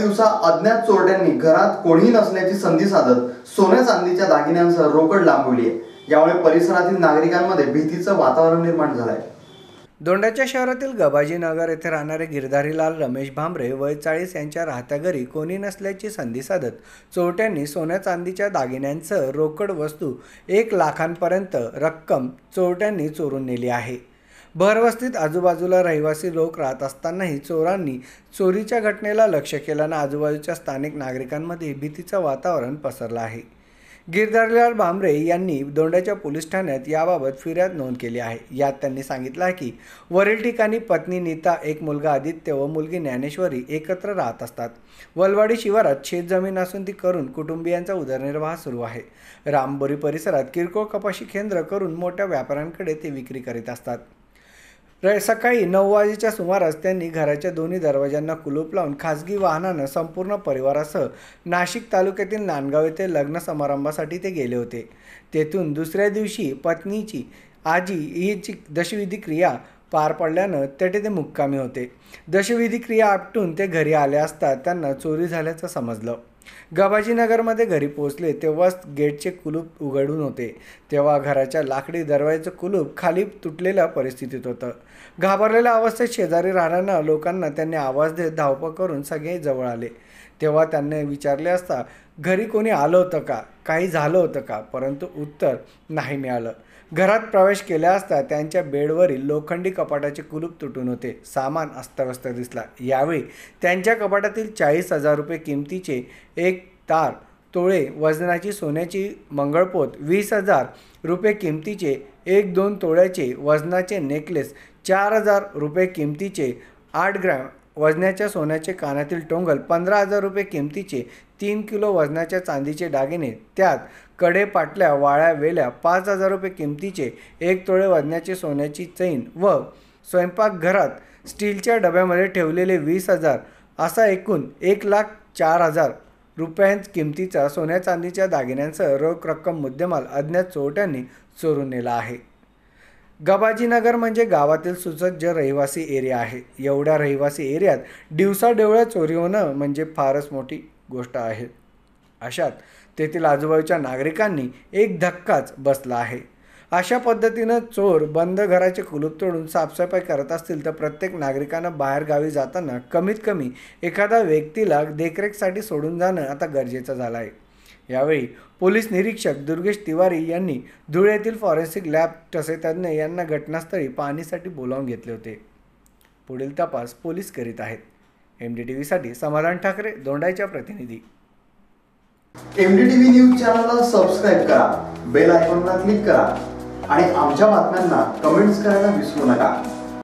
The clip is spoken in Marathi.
दिवसा अज्ञात चोरट्यांनी घरात कोणीही नसल्याची संधी साधत सोन्या चांदीच्या दागिन्यांसह रोकड लांबविली आहे यामुळे परिसरातील नागरिकांमध्ये भीतीचं वातावरण निर्माण झालं आहे दोंडाच्या शहरातील गबाजीनगर येथे राहणारे गिरधारीलाल रमेश भांबरे वय चाळीस यांच्या राहत्या घरी कोणी नसल्याची संधी साधत चोरट्यांनी सोन्या चांदीच्या दागिन्यांचं रोकड वस्तू एक लाखांपर्यंत रक्कम चोरट्यांनी चोरून नेली आहे भरवस्तीत आजूबाजूला रहिवासी लोक राहत असतानाही चोरांनी चोरीच्या घटनेला लक्ष केल्यानं आजूबाजूच्या स्थानिक नागरिकांमध्ये भीतीचं वातावरण पसरलं आहे गिरधारीलाल भांबरे यांनी दोंड्याच्या पोलीस ठाण्यात याबाबत फिर्याद नोंद केली आहे यात त्यांनी सांगितलं आहे की वरील ठिकाणी पत्नी नीता एक मुलगा आदित्य व मुलगी ज्ञानेश्वरी एकत्र राहत असतात वलवाडी शिवारात शेतजमीन असून ती करून कुटुंबियांचा उदरनिर्वाह सुरू आहे रामबोरी परिसरात किरकोळ कपाशी केंद्र करून मोठ्या व्यापाऱ्यांकडे ते विक्री करीत असतात र सकाळी नऊ वाजेच्या सुमारास त्यांनी घराच्या दोन्ही दरवाजांना कुलूप लावून खासगी वाहनानं संपूर्ण परिवारासह नाशिक तालुक्यातील नांदगाव येथे लग्न समारंभासाठी ते गेले होते तेथून दुसऱ्या दिवशी पत्नीची आजी हिची दशविधी क्रिया पार पडल्यानं तेथे ते मुक्कामी होते दशविधी क्रिया आपटून ते घरी आले असता त्यांना चोरी झाल्याचं समजलं गबाजीनगरमध्ये घरी पोहोचले तेव्हाच गेटचे कुलूप उघडून होते तेव्हा घराच्या लाकडी दरवाजाचं कुलूप खाली तुटलेल्या परिस्थितीत होतं घाबरलेल्या अवस्थेत शेजारी राहणाऱ्या लोकांना त्यांनी आवाज देत धावपळ करून सगळे जवळ आले तेव्हा त्यांनी विचारले असता घरी कोणी आलं होतं का काही झालं होतं का परंतु उत्तर नाही मिळालं घरात प्रवेश केल्या असता त्यांच्या बेडवरील लोखंडी कपाटाचे कुलूप तुटून होते सामान अस्तव्यस्त दिसला यावेळी त्यांच्या कपाटातील चाळीस हजार रुपये किमतीचे एक तार तोळे वजनाची सोन्याची मंगळपोत वीस हजार रुपये किमतीचे एक दोन तोळ्याचे वजनाचे नेकलेस चार हजार रुपये किमतीचे आठ ग्रॅम वजनाच्या सोन्याचे कानातील टोंगल पंधरा हजार रुपये किमतीचे तीन किलो वजनाच्या चांदीचे दागिने त्यात कडे पाटल्या वाळ्या वेल्या पाच हजार रुपये किमतीचे एक तोळे वजनाचे सोन्याची चैन व स्वयंपाकघरात स्टीलच्या डब्यामध्ये ठेवलेले वीस हजार असा एकूण एक लाख चार हजार रुपयां किमतीचा सोन्या चांदीच्या दागिन्यांसह रोख रक्कम मुद्देमाल अज्ञात चोरट्यांनी चोरून नेला आहे गबाजीनगर म्हणजे गावातील सुसज्ज रहिवासी एरिया आहे एवढ्या रहिवासी एरियात दिवसाढेवळ्या चोरी होणं म्हणजे फारच मोठी गोष्ट आहे अशात तेथील आजूबाजूच्या नागरिकांनी एक धक्काच बसला आहे अशा पद्धतीनं चोर बंद घराचे कुलूप तोडून साफसफाई करत असतील तर प्रत्येक नागरिकानं बाहेरगावी जाताना कमीत कमी एखादा व्यक्तीला देखरेखसाठी सोडून जाणं आता गरजेचं झालं आहे यावेळी पोलीस निरीक्षक दुर्गेश तिवारी यांनी धुळे येथील फॉरेन्सिक लॅब तज्ज्ञ यांना घटनास्थळी पाहणीसाठी बोलावून घेतले होते पुढील तपास पोलीस करीत आहेत एम डी टी व्हीसाठी समाधान ठाकरे दोंडाईच्या प्रतिनिधी M D T V news चॅनलला सबस्क्राईब करा बेल आयकॉनला क्लिक करा आणि आमच्या बातम्यांना कमेंट्स करायला विसरू नका